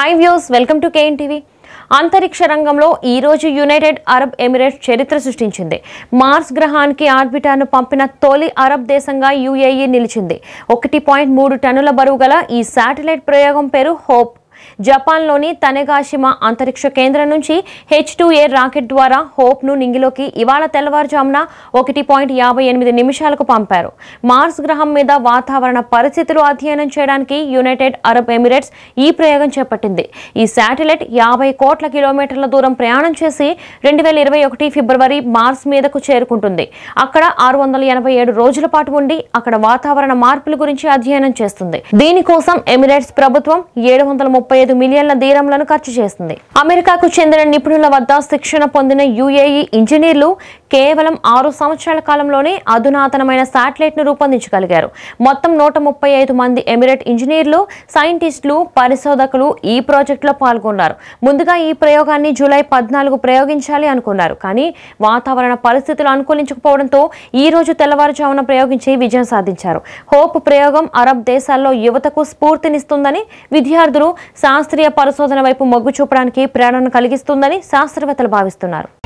hi views welcome to KN TV అంతరిక్ష రంగంలో ఈరోజు యునైటెడ్ అరబ్ ఎమిరేట్స్ చరిత్ర సృష్టించింది మార్స్ గ్రహానికి ఆర్బిటాను పంపిన తొలి అరబ్ దేశంగా యుఏఈ e నిలిచింది ఒకటి పాయింట్ మూడు టన్నుల బరువు గల ఈ శాటిలైట్ ప్రయోగం పేరు హోప్ జపాన్లోని తనెగాషిమా అంతరిక్ష కేంద్రం నుంచి హెచ్ ఏ రాకెట్ ద్వారా హోప్ను నింగిలోకి ఇవాళ తెల్లవారుజామున ఒకటి పాయింట్ యాభై ఎనిమిది నిమిషాలకు పంపారు మార్స్ గ్రహం మీద వాతావరణ పరిస్థితులు అధ్యయనం చేయడానికి యునైటెడ్ అరబ్ ఎమిరేట్స్ ఈ ప్రయోగం చేపట్టింది ఈ శాటిలైట్ యాభై కోట్ల కిలోమీటర్ల దూరం ప్రయాణం చేసి రెండు వేల ఇరవై ఒకటి ఫిబ్రవరి మార్స్ మీదకు చేరుకుంటుంది అక్కడ ఆరు వందల ఎనభై ఏడు రోజుల పాటు ఉండి అక్కడ వాతావరణ మార్పుల గురించి అధ్యయనం చేస్తుంది దీనికోసం ఎమిరేట్స్ ప్రభుత్వం ఏడు వందల ముప్పై ముప్పై ఐదు మిలియన్ల దీరంలను ఖర్చు చేసింది అమెరికాకు చెందిన నిపుణుల వద్ద శిక్షణ పొందిన యుఏఈ ఇంజనీర్లు కేవలం ఆరు సంవత్సరాల కాలంలోనే అధునాతనమైన ను రూపొందించగలిగారు మొత్తం నూట ముప్పై ఐదు మంది ఎమిరేట్ ఇంజనీర్లు సైంటిస్టులు పరిశోధకులు ఈ లో పాల్గొన్నారు ముందుగా ఈ ప్రయోగాన్ని జూలై పద్నాలుగు ప్రయోగించాలి అనుకున్నారు కానీ వాతావరణ పరిస్థితులు అనుకూలించకపోవడంతో ఈ రోజు తెల్లవారుజామున ప్రయోగించి విజయం సాధించారు హోప్ ప్రయోగం అరబ్ దేశాల్లో యువతకు స్ఫూర్తినిస్తుందని విద్యార్థులు శాస్త్రీయ పరిశోధన వైపు మొగ్గు చూపడానికి ప్రేరణ కలిగిస్తుందని శాస్త్రవేత్తలు భావిస్తున్నారు